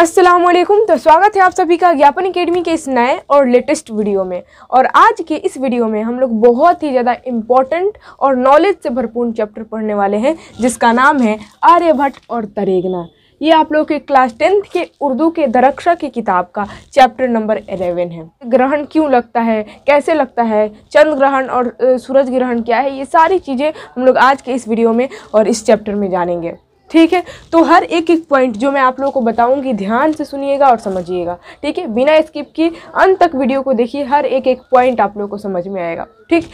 अस्सलाम वालेकुम तो स्वागत है आप सभी का ज्ञापन अकेडमी के इस नए और लेटेस्ट वीडियो में और आज के इस वीडियो में हम लोग बहुत ही ज़्यादा इम्पॉर्टेंट और नॉलेज से भरपूर चैप्टर पढ़ने वाले हैं जिसका नाम है आर्यभट्ट और तरेगना ये आप लोग के क्लास टेंथ के उर्दू के दरक्षा की किताब का चैप्टर नंबर एलेवन है ग्रहण क्यों लगता है कैसे लगता है चंद्र ग्रहण और सूरज ग्रहण क्या है ये सारी चीज़ें हम लोग आज के इस वीडियो में और इस चैप्टर में जानेंगे ठीक है तो हर एक एक पॉइंट जो मैं आप लोगों को बताऊंगी ध्यान से सुनिएगा और समझिएगा ठीक है बिना स्किप किए अंत तक वीडियो को देखिए हर एक एक पॉइंट आप लोगों को समझ में आएगा ठीक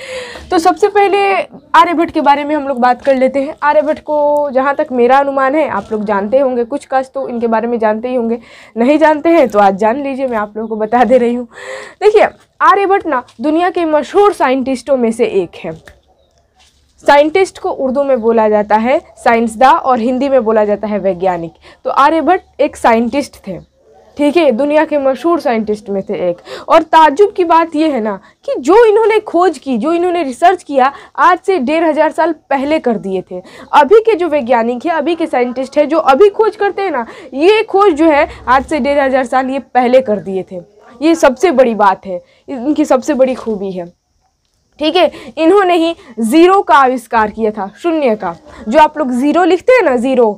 तो सबसे पहले आर्यभट्ट के बारे में हम लोग बात कर लेते हैं आर्यभट्ट को जहाँ तक मेरा अनुमान है आप लोग जानते होंगे कुछ काज तो इनके बारे में जानते ही होंगे नहीं जानते हैं तो आज जान लीजिए मैं आप लोगों को बता दे रही हूँ देखिए आर्यभट्ट ना दुनिया के मशहूर साइंटिस्टों में से एक है साइंटिस्ट को उर्दू में बोला जाता है साइंसदा और हिंदी में बोला जाता है वैज्ञानिक तो आर्यभट्ट एक साइंटिस्ट थे ठीक है दुनिया के मशहूर साइंटिस्ट में थे एक और ताजुब की बात यह है ना कि जो इन्होंने खोज की जो इन्होंने रिसर्च किया आज से डेढ़ हज़ार साल पहले कर दिए थे अभी के जो वैज्ञानिक है अभी के साइंटिस्ट है जो अभी खोज करते हैं ना ये खोज जो है आज से डेढ़ हज़ार साल ये पहले कर दिए थे ये सबसे बड़ी बात है इनकी सबसे बड़ी खूबी है ठीक है इन्होंने ही ज़ीरो का आविष्कार किया था शून्य का जो आप लोग ज़ीरो लिखते हैं ना ज़ीरो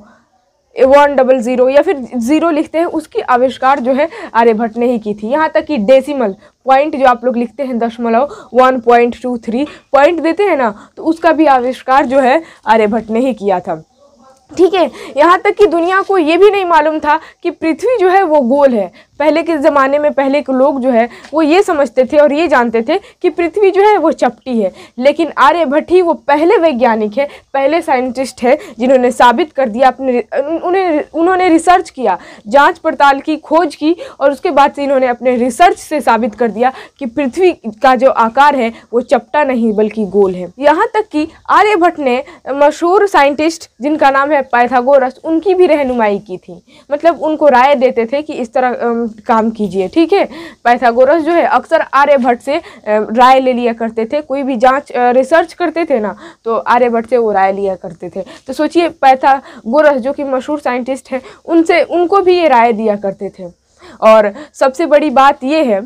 वन डबल ज़ीरो या फिर ज़ीरो लिखते हैं उसकी आविष्कार जो है आर्यभट्ट ने ही की थी यहाँ तक कि डेसिमल पॉइंट जो आप लोग लिखते हैं दशमलव one point two three point देते हैं ना तो उसका भी आविष्कार जो है आर्यभट्ट ने ही किया था ठीक है यहाँ तक कि दुनिया को ये भी नहीं मालूम था कि पृथ्वी जो है वो गोल है पहले के ज़माने में पहले के लोग जो है वो ये समझते थे और ये जानते थे कि पृथ्वी जो है वो चपटी है लेकिन आर्यभट्ट ही वो पहले वैज्ञानिक है पहले साइंटिस्ट है जिन्होंने साबित कर दिया अपने उन्हें उन्होंने रिसर्च किया जांच पड़ताल की खोज की और उसके बाद से इन्होंने अपने रिसर्च से साबित कर दिया कि पृथ्वी का जो आकार है वो चपटा नहीं बल्कि गोल है यहाँ तक कि आर्यभट्ट ने मशहूर साइंटिस्ट जिनका नाम है पैथागोरस उनकी भी रहनुमाई की थी मतलब उनको राय देते थे कि इस तरह काम कीजिए ठीक है पैथागोरस जो है अक्सर आर्यभट्ट से राय ले लिया करते थे कोई भी जांच रिसर्च करते थे ना तो आर्यभट्ट से वो राय लिया करते थे तो सोचिए पैथागोरस जो कि मशहूर साइंटिस्ट हैं उनसे उनको भी ये राय दिया करते थे और सबसे बड़ी बात ये है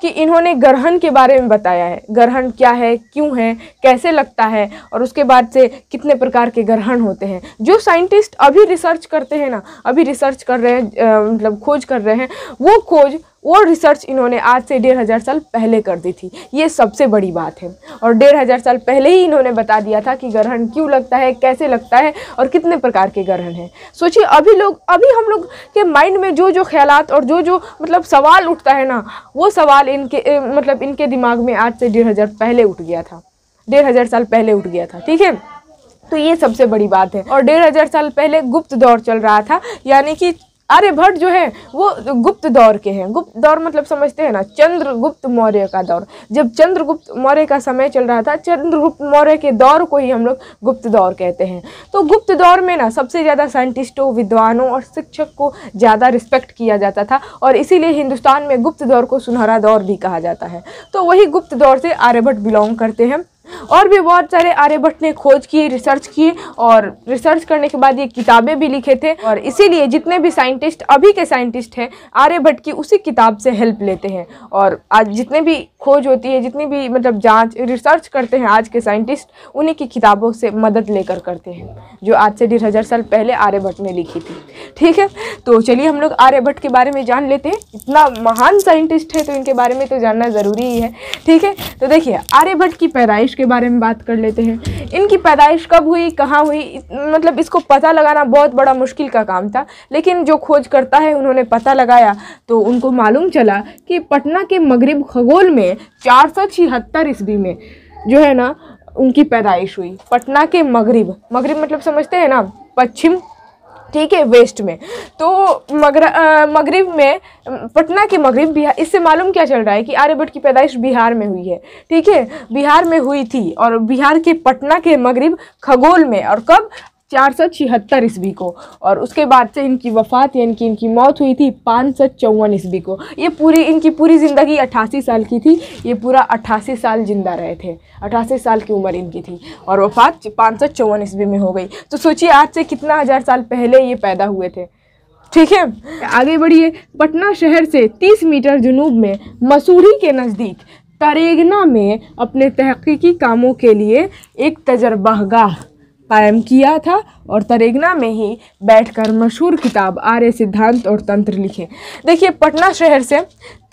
कि इन्होंने ग्रहण के बारे में बताया है ग्रहण क्या है क्यों है कैसे लगता है और उसके बाद से कितने प्रकार के ग्रहण होते हैं जो साइंटिस्ट अभी रिसर्च करते हैं ना अभी रिसर्च कर रहे हैं मतलब खोज कर रहे हैं वो खोज वो रिसर्च इन्होंने आज से डेढ़ हज़ार साल पहले कर दी थी ये सबसे बड़ी बात है और डेढ़ हज़ार साल पहले ही इन्होंने बता दिया था कि ग्रहण क्यों लगता है कैसे लगता है और कितने प्रकार के ग्रहण हैं सोचिए अभी लोग अभी हम लोग के माइंड में जो जो ख्याल और जो जो मतलब सवाल उठता है ना वो सवाल इनके मतलब इनके दिमाग में आज से डेढ़ हज़ार पहले उठ गया था डेढ़ हज़ार साल पहले उठ गया था ठीक है तो ये सबसे बड़ी बात है और डेढ़ हज़ार साल पहले गुप्त दौर चल रहा था यानी कि आर्यभट्ट जो है वो गुप्त दौर के हैं गुप्त दौर मतलब समझते हैं ना चंद्रगुप्त मौर्य का दौर जब चंद्रगुप्त मौर्य का समय चल रहा था चंद्रगुप्त मौर्य के दौर को ही हम लोग गुप्त दौर कहते हैं तो गुप्त दौर में ना सबसे ज़्यादा साइंटिस्टों विद्वानों और शिक्षक को ज़्यादा रिस्पेक्ट किया जाता था और इसीलिए हिंदुस्तान में गुप्त दौर को सुनहरा दौर भी कहा जाता है तो वही गुप्त दौर से आर्यभट्ट बिलोंग करते हैं और भी बहुत सारे आर्यभट्ट ने खोज किए रिसर्च किए और रिसर्च करने के बाद ये किताबें भी लिखे थे और इसीलिए जितने भी साइंटिस्ट अभी के साइंटिस्ट हैं आर्यभट्ट की उसी किताब से हेल्प लेते हैं और आज जितने भी खोज होती है जितनी भी मतलब जांच रिसर्च करते हैं आज के साइंटिस्ट उन्हीं की किताबों से मदद लेकर करते हैं जो आज से डेढ़ हज़ार साल पहले आर्यभट्ट ने लिखी थी ठीक है तो चलिए हम लोग आर्यभट्ट के बारे में जान लेते हैं इतना महान साइंटिस्ट है तो इनके बारे में तो जानना ज़रूरी ही है ठीक है तो देखिए आर्यभट्ट की पैदाइश के बारे में बात कर लेते हैं इनकी पैदाइश कब हुई कहाँ हुई मतलब इसको पता लगाना बहुत बड़ा मुश्किल का काम था लेकिन जो खोज करता है उन्होंने पता लगाया तो उनको मालूम चला कि पटना के मगरब खगोल में चार सौ छिहत्तर ईस्वी में जो है ना उनकी पैदाइश हुई पटना के मगरब मगरब मतलब समझते हैं ना पश्चिम ठीक है वेस्ट में तो मगर मगरब में पटना के मगरब बिहार इससे मालूम क्या चल रहा है कि आर्यभट्ट की पैदाइश बिहार में हुई है ठीक है बिहार में हुई थी और बिहार के पटना के मगरब खगोल में और कब चार सौ छिहत्तर ईस्वी को और उसके बाद से इनकी वफ़ात यानी कि इनकी मौत हुई थी पाँच सौ चौवन ईस्वी को ये पूरी इनकी पूरी ज़िंदगी अट्ठासी साल की थी ये पूरा अट्ठासी साल ज़िंदा रहे थे अट्ठासी साल की उम्र इनकी थी और वफ़ात पाँच सौ चौवन ईस्वी में हो गई तो सोचिए आज से कितना हज़ार साल पहले ये पैदा हुए थे ठीक है आगे बढ़िए पटना शहर से तीस मीटर जुनूब में मसूरी के नज़दीक तरेगना में अपने तहकीकी कामों के लिए एक तजर्बागाह कायम किया था और तरेगना में ही बैठकर मशहूर किताब आर्य सिद्धांत और तंत्र लिखे देखिए पटना शहर से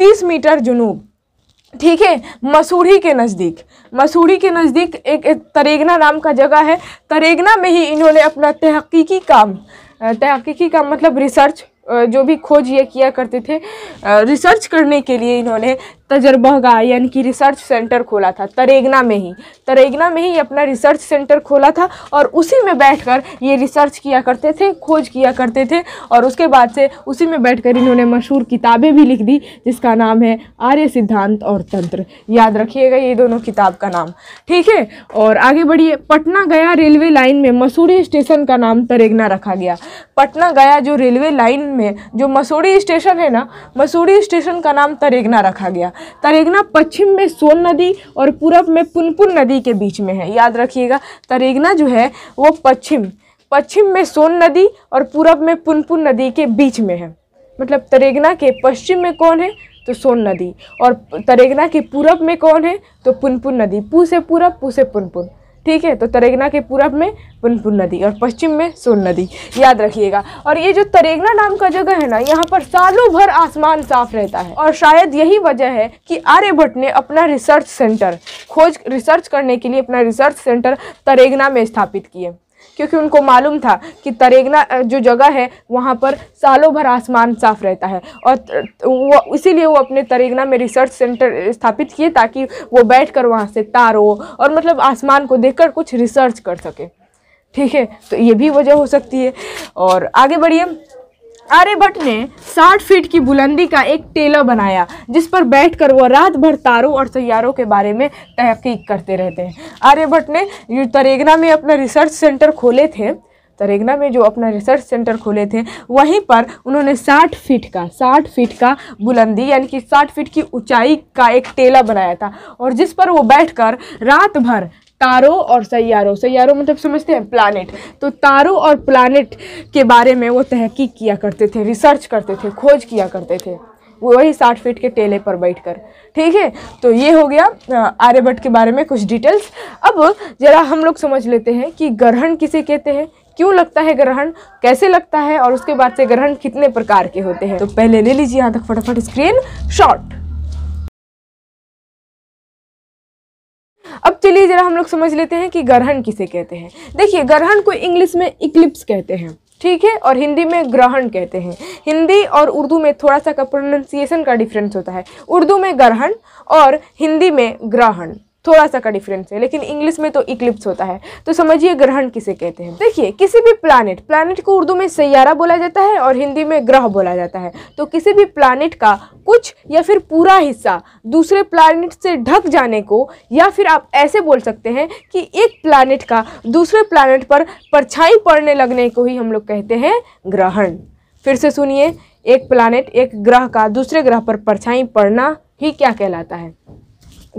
30 मीटर जुनूब ठीक है मसूरी के नज़दीक मसूरी के नज़दीक एक, एक तरेगना नाम का जगह है तरेगना में ही इन्होंने अपना तहकीकी काम तहकीकी काम मतलब रिसर्च जो भी खोज ये किया करते थे रिसर्च करने के लिए इन्होंने तजर्बागाह यानी कि रिसर्च सेंटर खोला था तरेगना में ही तरेगना में ही अपना रिसर्च सेंटर खोला था और उसी में बैठकर ये रिसर्च किया करते थे खोज किया करते थे और उसके बाद से उसी में बैठकर इन्होंने मशहूर किताबें भी लिख दी जिसका नाम है आर्य सिद्धांत और तंत्र याद रखिएगा ये दोनों किताब का नाम ठीक है और आगे बढ़िए पटना गया रेलवे लाइन में मसूरी स्टेशन का नाम तरेगना रखा गया पटना गया जो रेलवे लाइन में जो मसूरी स्टेशन है ना मसूरी स्टेशन का नाम तरेगना रखा गया तरेगना पश्चिम में सोन नदी और पूरब में पुनपुन नदी के बीच में है याद रखिएगा तरेगना जो है वो पश्चिम पश्चिम में सोन नदी और पूरब में पुनपुन नदी के बीच में है मतलब तरेगना के पश्चिम में कौन है तो सोन नदी और तरेगना के पूरब में कौन है तो पुनपुन नदी पू से पूरब पू से पुनपुन ठीक है तो तरेगना के पूरब में पुनपुन नदी और पश्चिम में सोन नदी याद रखिएगा और ये जो तरेगना नाम का जगह है ना यहाँ पर सालों भर आसमान साफ रहता है और शायद यही वजह है कि आर्यभट्ट ने अपना रिसर्च सेंटर खोज रिसर्च करने के लिए अपना रिसर्च सेंटर तरेगना में स्थापित किए क्योंकि उनको मालूम था कि तरेगना जो जगह है वहाँ पर सालों भर आसमान साफ रहता है और वो इसीलिए वो अपने तरेगना में रिसर्च सेंटर स्थापित किए ताकि वो बैठ कर वहाँ से तारो और मतलब आसमान को देखकर कुछ रिसर्च कर सके ठीक है तो ये भी वजह हो सकती है और आगे बढ़िए आर्यभट्ट ने 60 फीट की बुलंदी का एक टेला बनाया जिस पर बैठकर वह रात भर तारों और सैारों के बारे में तहकीक करते रहते हैं आर्यभट्ट ने तरेगना में अपना रिसर्च सेंटर खोले थे तरेगना में जो अपना रिसर्च सेंटर खोले थे वहीं पर उन्होंने 60 फीट का 60 फीट का बुलंदी यानी कि 60 फीट की ऊंचाई का एक टेला बनाया था और जिस पर वो बैठकर रात भर तारों और सैारों सैारों मतलब समझते हैं प्लानट तो तारों और प्लानट के बारे में वो तहकीक किया करते थे रिसर्च करते थे खोज किया करते थे वो वही साठ फीट के टेले पर बैठकर ठीक है तो ये हो गया आर्यभट्ट के बारे में कुछ डिटेल्स अब ज़रा हम लोग समझ लेते हैं कि ग्रहण किसे कहते हैं क्यों लगता है ग्रहण कैसे लगता है और उसके बाद से ग्रहण कितने प्रकार के होते हैं तो पहले ले लीजिए यहाँ तक फटाफट स्क्रीन शॉट अब चलिए ज़रा हम लोग समझ लेते हैं कि ग्रहण किसे कहते हैं देखिए ग्रहण को इंग्लिश में इक्लिप्स कहते हैं ठीक है और हिंदी में ग्रहण कहते हैं हिंदी और उर्दू में थोड़ा सा का प्रोनाउंसिएशन का डिफरेंस होता है उर्दू में ग्रहण और हिंदी में ग्रहण थोड़ा सा का डिफरेंस है लेकिन इंग्लिश में तो इक्लिप्स होता है तो समझिए ग्रहण किसे कहते हैं देखिए किसी भी प्लानट प्लानट को उर्दू में सैारा बोला जाता है और हिंदी में ग्रह बोला जाता है तो किसी भी प्लानट का कुछ या फिर पूरा हिस्सा दूसरे प्लानट से ढक जाने को या फिर आप ऐसे बोल सकते हैं कि एक प्लानट का दूसरे प्लानट पर परछाई पड़ने लगने को ही हम लोग कहते हैं ग्रहण फिर से सुनिए एक प्लानट एक ग्रह का दूसरे ग्रह पर परछाई पड़ना ही क्या कहलाता है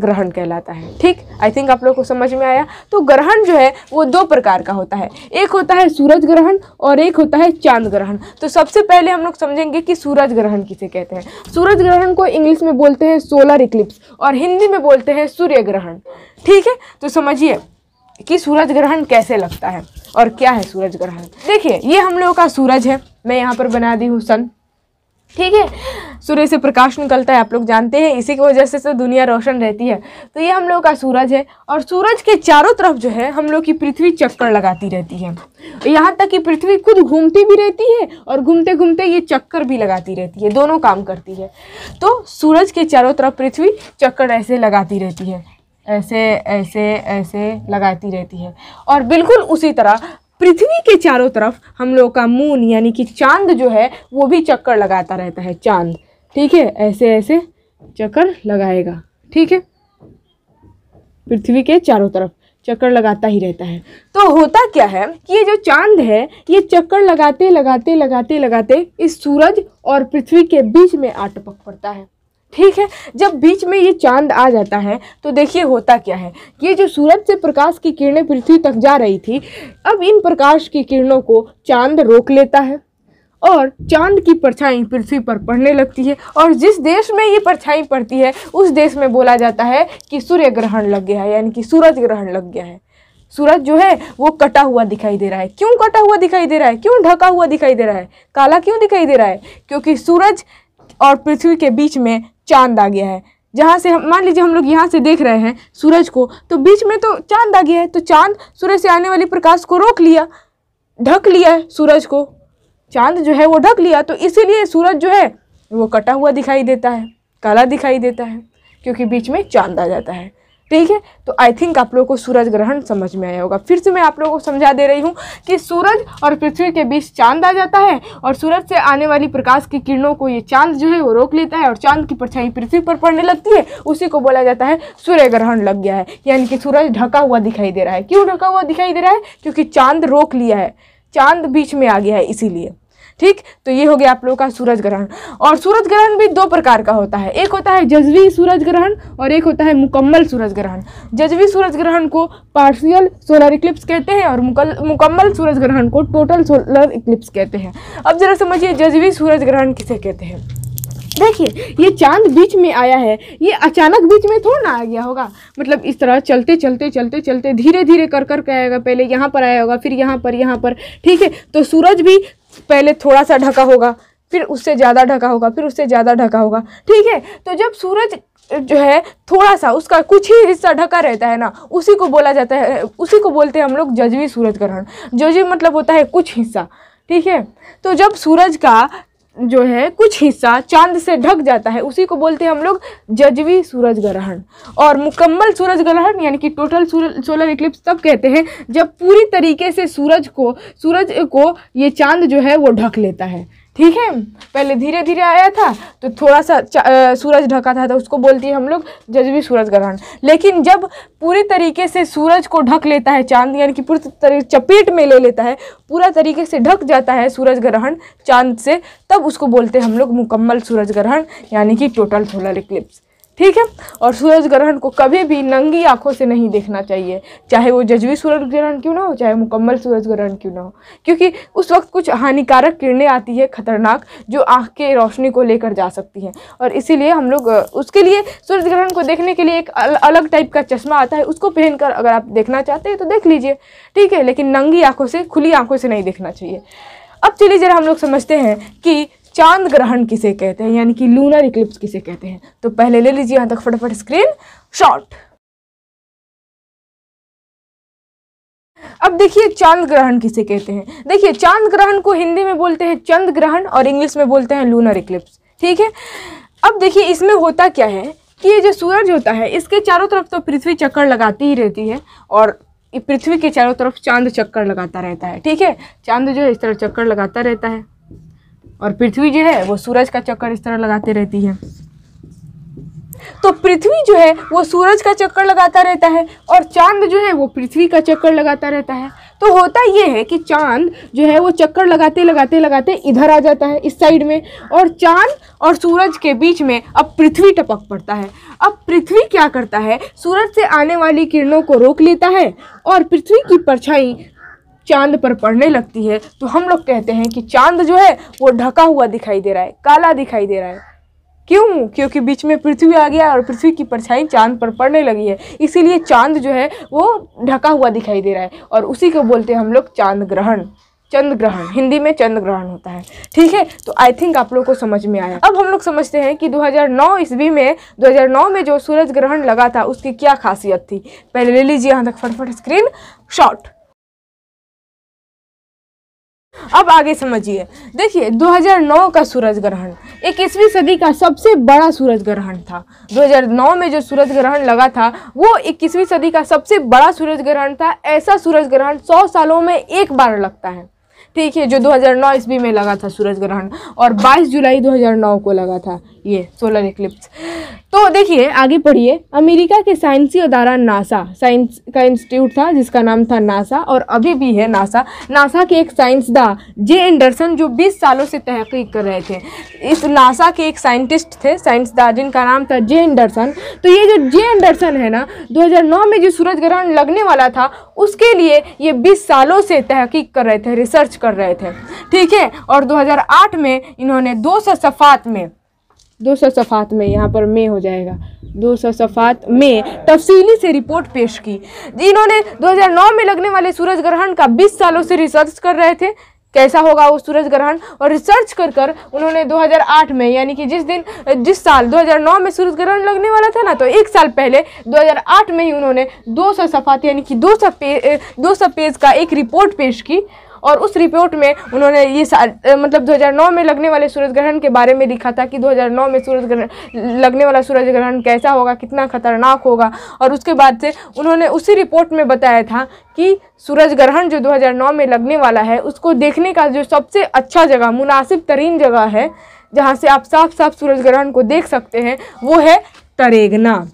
ग्रहण कहलाता है ठीक आई थिंक आप लोग को समझ में आया तो ग्रहण जो है वो दो प्रकार का होता है एक होता है सूरज ग्रहण और एक होता है चांद ग्रहण तो सबसे पहले हम लोग समझेंगे कि सूरज ग्रहण किसे कहते हैं सूरज ग्रहण को इंग्लिश में बोलते हैं सोलर इक्लिप्स और हिंदी में बोलते हैं सूर्य ग्रहण ठीक है तो समझिए कि सूरज ग्रहण कैसे लगता है और क्या है सूरज ग्रहण देखिए ये हम लोगों का सूरज है मैं यहाँ पर बना दी हूँ सन ठीक है सूर्य से प्रकाश निकलता है आप लोग जानते हैं इसी की वजह से तो दुनिया रोशन रहती है तो ये हम लोग का सूरज है और सूरज के चारों तरफ जो है हम लोग की पृथ्वी चक्कर लगाती रहती है यहाँ तक कि पृथ्वी खुद घूमती भी रहती है और घूमते घूमते ये चक्कर भी लगाती रहती है दोनों काम करती है तो सूरज के चारों तरफ पृथ्वी चक्कर ऐसे लगाती रहती है ऐसे ऐसे ऐसे लगाती रहती है और बिल्कुल उसी तरह पृथ्वी के चारों तरफ हम लोग का मून यानी कि चांद जो है वो भी चक्कर लगाता रहता है चांद ठीक है ऐसे ऐसे चक्कर लगाएगा ठीक है पृथ्वी के चारों तरफ चक्कर लगाता ही रहता है तो होता क्या है कि ये जो चांद है ये चक्कर लगाते लगाते लगाते लगाते इस सूरज और पृथ्वी के बीच में आटपक पड़ता है ठीक है जब बीच में ये चांद आ जाता है तो देखिए होता क्या है ये जो सूरज से प्रकाश की किरणें पृथ्वी तक जा रही थी अब इन प्रकाश की किरणों को चांद रोक लेता है और चांद की परछाई पृथ्वी पर पड़ने लगती है और जिस देश में ये परछाई पड़ती है उस देश में बोला जाता है कि सूर्य ग्रहण लग गया है यानी कि सूरज ग्रहण लग गया है सूरज जो है वो कटा हुआ दिखाई दे रहा है क्यों कटा हुआ दिखाई दे रहा है क्यों ढका हुआ दिखाई दे रहा है काला क्यों दिखाई दे रहा है क्योंकि सूरज और पृथ्वी के बीच में चांद आ गया है जहाँ से हम मान लीजिए हम लोग यहाँ से देख रहे हैं सूरज को तो बीच में तो चांद आ गया है तो चांद सूरज से आने वाले प्रकाश को रोक लिया ढक लिया है सूरज को चांद जो है वो ढक लिया तो इसीलिए सूरज जो है वो कटा हुआ दिखाई देता है काला दिखाई देता है क्योंकि बीच में चांद आ जाता है ठीक है तो आई थिंक आप लोगों को सूरज ग्रहण समझ में आया होगा फिर से मैं आप लोगों को समझा दे रही हूँ कि सूरज और पृथ्वी के बीच चांद आ जाता है और सूरज से आने वाली प्रकाश की किरणों को ये चांद जो है वो रोक लेता है और चांद की परछाई पृथ्वी पर पड़ने लगती है उसी को बोला जाता है सूर्य ग्रहण लग गया है यानी कि सूरज ढका हुआ दिखाई दे रहा है क्यों ढका हुआ दिखाई दे रहा है क्योंकि चांद रोक लिया है चांद बीच में आ गया है इसीलिए ठीक तो ये हो गया आप लोगों का सूरज ग्रहण और सूरज ग्रहण भी दो प्रकार का होता है एक होता है जजवी सूरज ग्रहण और एक होता है मुकम्मल सूरज ग्रहण जजवी सूरज ग्रहण को पार्शियल सोलर इक्लिप्स कहते हैं और मुकम्मल सूरज ग्रहण को टोटल सोलर इक्लिप्स कहते हैं अब ज़रा समझिए जजवी सूरज ग्रहण किसे कहते हैं देखिए ये चांद बीच में आया है ये अचानक बीच में थोड़ा ना आ गया होगा मतलब इस तरह चलते चलते चलते चलते धीरे धीरे कर कर के आएगा पहले यहाँ पर आया होगा फिर यहाँ पर यहाँ पर ठीक है तो सूरज भी पहले थोड़ा सा ढका होगा फिर उससे ज़्यादा ढका होगा फिर उससे ज़्यादा ढका होगा ठीक है तो जब सूरज जो है थोड़ा सा उसका कुछ ही हिस्सा ढका रहता है ना उसी को बोला जाता है उसी को बोलते हैं हम लोग जजवी सूरज ग्रहण जजवी मतलब होता है कुछ हिस्सा ठीक है तो जब सूरज का जो है कुछ हिस्सा चांद से ढक जाता है उसी को बोलते हैं हम लोग जजवी सूरज ग्रहण और मुकम्मल सूरज ग्रहण यानी कि टोटल सोलर इक्लिप्स तब कहते हैं जब पूरी तरीके से सूरज को सूरज को ये चांद जो है वो ढक लेता है ठीक है पहले धीरे धीरे आया था तो थोड़ा सा आ, सूरज ढका था तो उसको बोलती है हम लोग जजवी सूरज ग्रहण लेकिन जब पूरे तरीके से सूरज को ढक लेता है चांद यानी कि पूरी तरीके चपेट में ले लेता है पूरा तरीके से ढक जाता है सूरज ग्रहण चांद से तब उसको बोलते हैं हम लोग मुकम्मल सूरज ग्रहण यानी कि टोटल सोलर इक्लिप्स ठीक है और सूरज ग्रहण को कभी भी नंगी आंखों से नहीं देखना चाहिए चाहे वो जजवी सूरज ग्रहण क्यों ना हो चाहे मुकम्मल सूरज ग्रहण क्यों ना हो क्योंकि उस वक्त कुछ हानिकारक किरणें आती है खतरनाक जो आँख के रोशनी को लेकर जा सकती हैं और इसीलिए हम लोग उसके लिए सूरज ग्रहण को देखने के लिए एक अलग टाइप का चश्मा आता है उसको पहन अगर आप देखना चाहते हैं तो देख लीजिए ठीक है लेकिन नंगी आँखों से खुली आँखों से नहीं देखना चाहिए अब चलिए जरा हम लोग समझते हैं कि चांद ग्रहण किसे कहते हैं यानी कि लूनर इक्लिप्स किसे कहते हैं तो पहले ले लीजिए यहां तक फटाफट स्क्रीन शॉट अब देखिए चांद ग्रहण किसे कहते हैं देखिए चांद ग्रहण को हिंदी में बोलते हैं चंद ग्रहण और इंग्लिश में बोलते हैं लूनर इक्लिप्स ठीक है अब देखिए इसमें होता क्या है कि ये जो सूरज होता है इसके चारों तरफ तो पृथ्वी चक्कर लगाती ही रहती है और पृथ्वी के चारों तरफ चांद चक्कर लगाता रहता है ठीक है चांद जो है इस तरह चक्कर लगाता रहता है और पृथ्वी जो है वो सूरज का चक्कर इस तरह लगाते रहती है तो पृथ्वी जो है वो सूरज का चक्कर लगाता रहता है और चांद जो है वो पृथ्वी का चक्कर लगाता रहता है तो होता ये है कि चांद जो है वो चक्कर लगाते लगाते लगाते इधर आ जाता है इस साइड में और चांद और सूरज के बीच में अब पृथ्वी टपक पड़ता है अब पृथ्वी क्या करता है सूरज से आने वाली किरणों को रोक लेता है और पृथ्वी की परछाई चांद पर पड़ने लगती है तो हम लोग कहते हैं कि चांद जो है वो ढका हुआ दिखाई दे रहा है काला दिखाई दे रहा है क्यों क्योंकि बीच में पृथ्वी आ गया और पृथ्वी की परछाई चांद पर पड़ने लगी है इसीलिए चांद जो है वो ढका हुआ दिखाई दे रहा है और उसी को बोलते हैं हम लोग चांद ग्रहण चंद्र ग्रहण हिंदी में चंद्र ग्रहण होता है ठीक है तो आई थिंक आप लोग को समझ में आया अब हम लोग समझते हैं कि 2009 ईस्वी में 2009 में जो सूरज ग्रहण लगा था उसकी क्या खासियत थी पहले ले लीजिए यहाँ तक फटफट स्क्रीन शॉट अब आगे समझिए देखिए 2009 का सूरज ग्रहण इक्कीसवीं सदी का सबसे बड़ा सूरज ग्रहण था 2009 में जो सूरज ग्रहण लगा था वो इक्कीसवीं सदी का सबसे बड़ा सूरज ग्रहण था ऐसा सूरज ग्रहण सौ सालों में एक बार लगता है ठीक है जो 2009 ईस्वी में लगा था सूरज ग्रहण और 22 जुलाई 2009 को लगा था ये सोलर इक्लिप्स तो देखिए आगे पढ़िए अमेरिका के साइंसी अदारा नासा साइंस का इंस्टीट्यूट था जिसका नाम था नासा और अभी भी है नासा नासा के एक साइंसदा जे एंडरसन जो 20 सालों से तहकीक कर रहे थे इस नासा के एक साइंटिस्ट थे साइंसदा जिनका नाम था जे एंडरसन तो ये जो जे एंडरसन है ना 2009 में जो सूरज ग्रहण लगने वाला था उसके लिए ये बीस सालों से तहकीक कर रहे थे रिसर्च कर रहे थे ठीक है और 2008 में इन्होंने दो सौ सफ़ात में दो सौ सफ़ात में यहाँ पर मे हो जाएगा दो सौ सफ़ात में तफसीली से रिपोर्ट पेश की इन्होंने 2009 में लगने वाले सूरज ग्रहण का 20 सालों से रिसर्च कर रहे थे कैसा होगा वो सूरज ग्रहण और रिसर्च कर कर उन्होंने 2008 में यानी कि जिस दिन जिस साल 2009 में सूरज ग्रहण लगने वाला था ना तो एक साल पहले 2008 में ही उन्होंने 200 सफ़ात यानी कि 200 पेज 200 पेज का एक रिपोर्ट पेश की और उस रिपोर्ट में उन्होंने ये मतलब 2009 में लगने वाले सूरज ग्रहण के बारे में लिखा था कि 2009 में सूरज ग्रहण लगने वाला सूरज ग्रहण कैसा होगा कितना खतरनाक होगा और उसके बाद से उन्होंने उसी रिपोर्ट में बताया था कि सूरज ग्रहण जो 2009 में लगने वाला है उसको देखने का जो सबसे अच्छा जगह मुनासिब तरीन जगह है जहाँ से आप साफ साफ सूरज ग्रहण को देख सकते हैं वो है तरेगना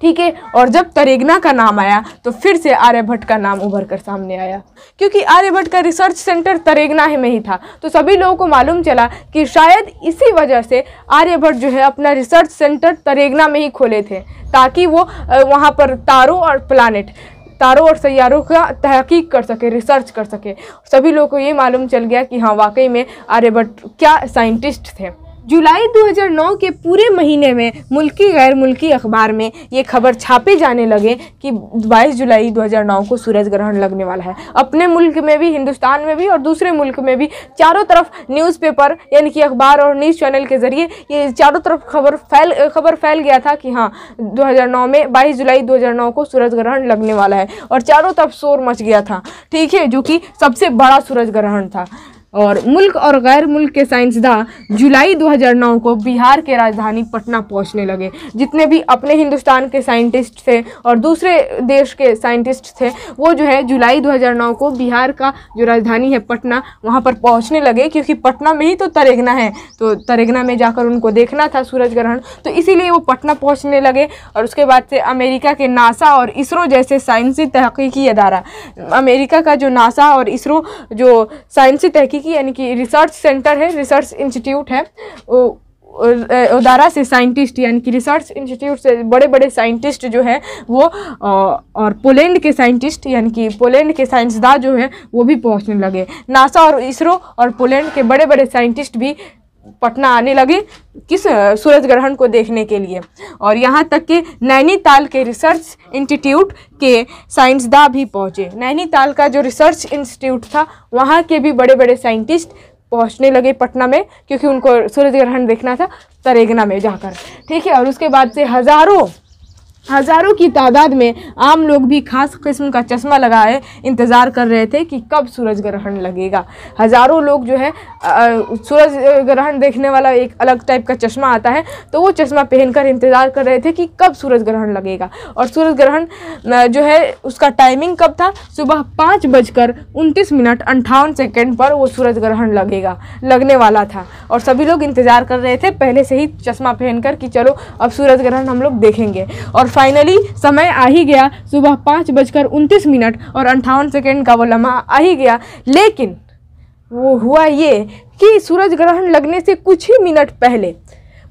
ठीक है और जब तरेगना का नाम आया तो फिर से आर्यभट्ट का नाम उभर कर सामने आया क्योंकि आर्यभट्ट का रिसर्च सेंटर तरेगना ही में ही था तो सभी लोगों को मालूम चला कि शायद इसी वजह से आर्यभट्ट जो है अपना रिसर्च सेंटर तरेगना में ही खोले थे ताकि वो वहाँ पर तारों और प्लानट तारों और सैारों का तहकीक कर सके रिसर्च कर सके सभी लोगों को ये मालूम चल गया कि हाँ वाकई में आर्यभट्ट क्या साइंटिस्ट थे जुलाई 2009 के पूरे महीने में मुल्की गैर मुल्की अखबार में ये खबर छापे जाने लगे कि 22 जुलाई 2009 को सूरज ग्रहण लगने वाला है अपने मुल्क में भी हिंदुस्तान में भी और दूसरे मुल्क में भी चारों तरफ न्यूज़पेपर यानी कि अखबार और न्यूज़ चैनल के ज़रिए ये चारों तरफ खबर फैल खबर फैल गया था कि हाँ दो में बाईस जुलाई दो को सूरज ग्रहण लगने वाला है और चारों तरफ शोर मच गया था ठीक है जो कि सबसे बड़ा सूरज ग्रहण था और मुल्क और गैर मुल्क के साइंसदां जुलाई 2009 को बिहार के राजधानी पटना पहुंचने लगे जितने भी अपने हिंदुस्तान के साइंटिस्ट थे और दूसरे देश के साइंटिस्ट थे वो जो है जुलाई 2009 को बिहार का जो राजधानी है पटना वहाँ पर पहुँचने लगे क्योंकि पटना में ही तो तरेगना है तो तरेगना में जाकर उनको देखना था सूरज ग्रहण तो इसीलिए वो पटना पहुँचने लगे और उसके बाद से अमेरिका के नासा और इसरो जैसे साइंसी तहकीकी अदारा अमेरिका का जो नासा और इसरो जो साइंसी तहकीकी की यानी कि रिसर्च सेंटर है रिसर्च इंस्टीट्यूट है उदारा से साइंटिस्ट यानी कि रिसर्च इंस्टीट्यूट से बड़े बड़े साइंटिस्ट जो हैं वो और पोलैंड के साइंटिस्ट यानी कि पोलैंड के साइंसदार जो हैं वो भी पहुंचने लगे नासा और इसरो और पोलैंड के बड़े बड़े साइंटिस्ट भी पटना आने लगे किस सूरज ग्रहण को देखने के लिए और यहाँ तक कि नैनीताल के रिसर्च इंस्टीट्यूट के साइंसदा भी पहुँचे नैनीताल का जो रिसर्च इंस्टीट्यूट था वहाँ के भी बड़े बड़े साइंटिस्ट पहुँचने लगे पटना में क्योंकि उनको सूरज ग्रहण देखना था तरेगना में जाकर ठीक है और उसके बाद से हज़ारों हज़ारों की तादाद में आम लोग भी खास किस्म का चश्मा लगाए इंतज़ार कर रहे थे कि कब सूरज ग्रहण लगेगा हज़ारों लोग जो है सूरज ग्रहण देखने वाला एक अलग टाइप का चश्मा आता है तो वो चश्मा पहनकर इंतज़ार कर रहे थे कि कब सूरज ग्रहण लगेगा और सूरज ग्रहण जो है उसका टाइमिंग कब था सुबह पाँच बजकर उनतीस मिनट अंठावन सेकेंड पर वो सूरज ग्रहण लगेगा लगने वाला था और सभी लोग इंतज़ार कर रहे थे पहले से ही चश्मा पहनकर कि चलो अब सूरज ग्रहण हम लोग देखेंगे और फाइनली समय आ ही गया सुबह पाँच बजकर उनतीस मिनट और अंठावन सेकेंड का वो लम्हा आ ही गया लेकिन वो हुआ ये कि सूरज ग्रहण लगने से कुछ ही मिनट पहले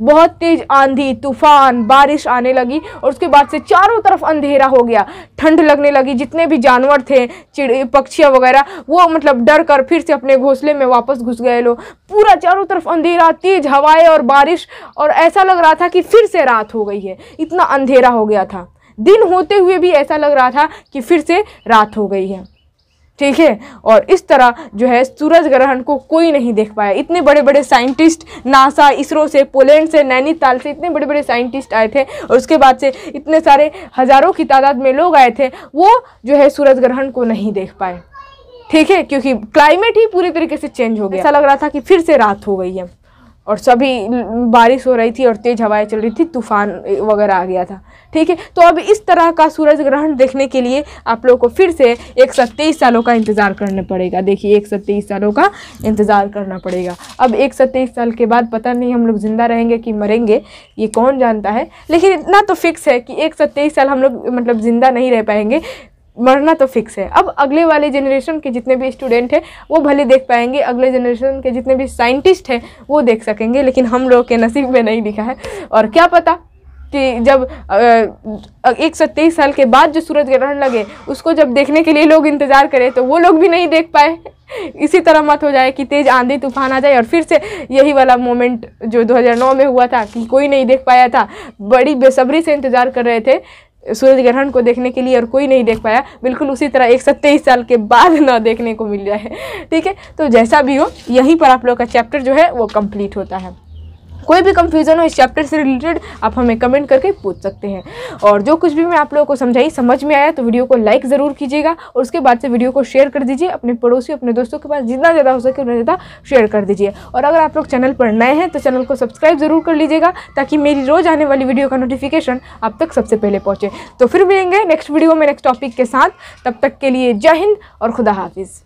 बहुत तेज आंधी तूफान बारिश आने लगी और उसके बाद से चारों तरफ अंधेरा हो गया ठंड लगने लगी जितने भी जानवर थे चिड़ पक्षियाँ वगैरह वो मतलब डर कर फिर से अपने घोंसले में वापस घुस गए लोग पूरा चारों तरफ अंधेरा तेज हवाएं और बारिश और ऐसा लग रहा था कि फिर से रात हो गई है इतना अंधेरा हो गया था दिन होते हुए भी ऐसा लग रहा था कि फिर से रात हो गई है ठीक है और इस तरह जो है सूरज ग्रहण को कोई नहीं देख पाया इतने बड़े बड़े साइंटिस्ट नासा इसरो से पोलैंड से नैनीताल से इतने बड़े बड़े साइंटिस्ट आए थे और उसके बाद से इतने सारे हज़ारों की तादाद में लोग आए थे वो जो है सूरज ग्रहण को नहीं देख पाए ठीक है क्योंकि क्लाइमेट ही पूरी तरीके से चेंज हो गया ऐसा लग रहा था कि फिर से रात हो गई है और सभी बारिश हो रही थी और तेज़ हवाएं चल रही थी तूफान वगैरह आ गया था ठीक है तो अब इस तरह का सूरज ग्रहण देखने के लिए आप लोग को फिर से एक सौ तेईस सालों का इंतज़ार करना पड़ेगा देखिए एक सौ तेईस सालों का इंतज़ार करना पड़ेगा अब एक सौ तेईस साल के बाद पता नहीं हम लोग ज़िंदा रहेंगे कि मरेंगे ये कौन जानता है लेकिन इतना तो फिक्स है कि एक सौ तेईस साल हम लोग मतलब ज़िंदा नहीं रह पाएंगे मरना तो फिक्स है अब अगले वाले जनरेशन के जितने भी स्टूडेंट हैं वो भले देख पाएंगे अगले जनरेशन के जितने भी साइंटिस्ट हैं वो देख सकेंगे लेकिन हम लोग के नसीब में नहीं लिखा है और क्या पता कि जब एक सौ तेईस साल के बाद जो सूरज ग्रहण लगे उसको जब देखने के लिए लोग इंतज़ार करें तो वो लोग भी नहीं देख पाए इसी तरह मत हो जाए कि तेज़ आंधी तूफान आ जाए और फिर से यही वाला मोमेंट जो 2009 में हुआ था कि कोई नहीं देख पाया था बड़ी बेसब्री से इंतज़ार कर रहे थे सूर्य ग्रहण को देखने के लिए और कोई नहीं देख पाया बिल्कुल उसी तरह एक सत्ताईस साल के बाद ना देखने को मिल जाए ठीक है तो जैसा भी हो यहीं पर आप लोग का चैप्टर जो है वो कम्प्लीट होता है कोई भी कंफ्यूजन हो इस चैप्टर से रिलेटेड आप हमें कमेंट करके पूछ सकते हैं और जो कुछ भी मैं आप लोगों को समझाई समझ में आया तो वीडियो को लाइक ज़रूर कीजिएगा और उसके बाद से वीडियो को शेयर कर दीजिए अपने पड़ोसी अपने दोस्तों के पास जितना ज़्यादा हो सके उतना ज़्यादा शेयर कर दीजिए और अगर आप लोग चैनल पर नए हैं तो चैनल को सब्सक्राइब ज़रूर कर लीजिएगा ताकि मेरी रोज़ आने वाली वीडियो का नोटिफिकेशन आप तक सबसे पहले पहुँचे तो फिर मिलेंगे नेक्स्ट वीडियो में नेक्स्ट टॉपिक के साथ तब तक के लिए जय हिंद और खुदा हाफिज़